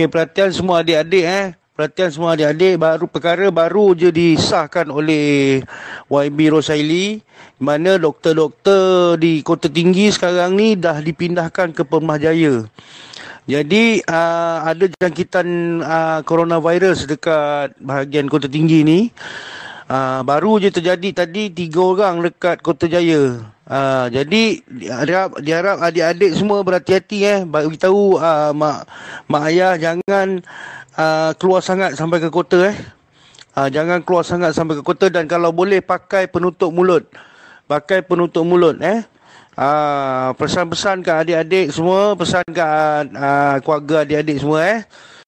Okay, perhatian semua adik-adik eh. Perhatian semua adik-adik baru perkara baru je disahkan oleh YB Rosaili di mana doktor-doktor di Kota Tinggi sekarang ni dah dipindahkan ke Pemah Jaya. Jadi aa, ah, ada jangkitan aa, ah, coronavirus dekat bahagian Kota Tinggi ni. Aa, ah, baru je terjadi tadi tiga orang dekat Kota Jaya. Ha, jadi diharap diharap adik-adik semua berhati-hati eh bagi tahu uh, mak mak ayah jangan uh, keluar sangat sampai ke kota eh. Uh, jangan keluar sangat sampai ke kota dan kalau boleh pakai penutup mulut. Pakai penutup mulut eh. Ah uh, pesan-pesan ke adik-adik semua, pesan ke uh, keluarga adik-adik semua eh.